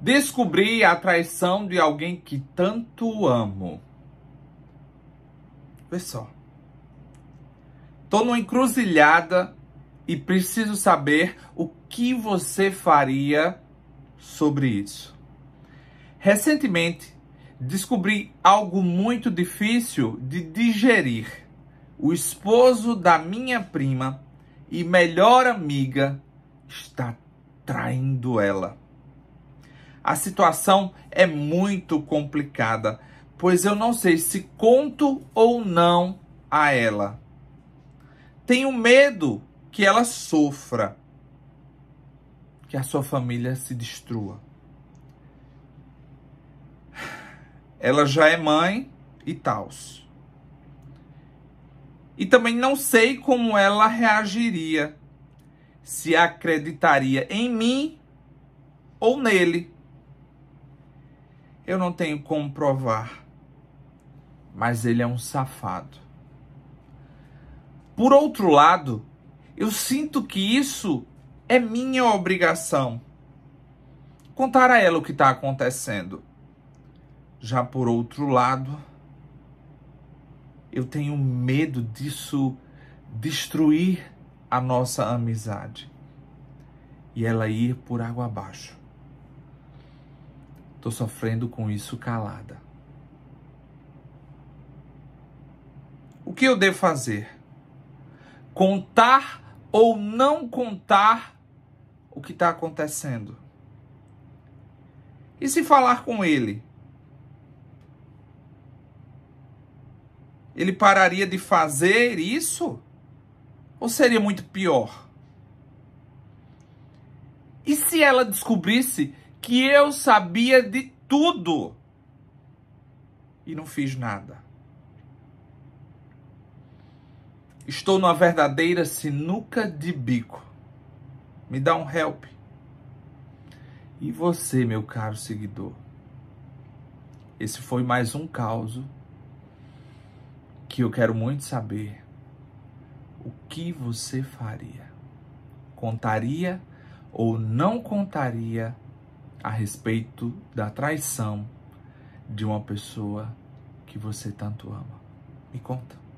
Descobri a traição de alguém que tanto amo. Vê só. Tô numa encruzilhada e preciso saber o que você faria sobre isso. Recentemente, descobri algo muito difícil de digerir. O esposo da minha prima e melhor amiga está traindo ela. A situação é muito complicada, pois eu não sei se conto ou não a ela. Tenho medo que ela sofra, que a sua família se destrua. Ela já é mãe e tals. E também não sei como ela reagiria, se acreditaria em mim ou nele. Eu não tenho como provar, mas ele é um safado. Por outro lado, eu sinto que isso é minha obrigação. Contar a ela o que está acontecendo. Já por outro lado, eu tenho medo disso destruir a nossa amizade e ela ir por água abaixo. Estou sofrendo com isso calada. O que eu devo fazer? Contar ou não contar o que está acontecendo? E se falar com ele? Ele pararia de fazer isso? Ou seria muito pior? E se ela descobrisse que eu sabia de tudo e não fiz nada. Estou numa verdadeira sinuca de bico. Me dá um help. E você, meu caro seguidor? Esse foi mais um caso que eu quero muito saber o que você faria. Contaria ou não contaria a respeito da traição de uma pessoa que você tanto ama. Me conta.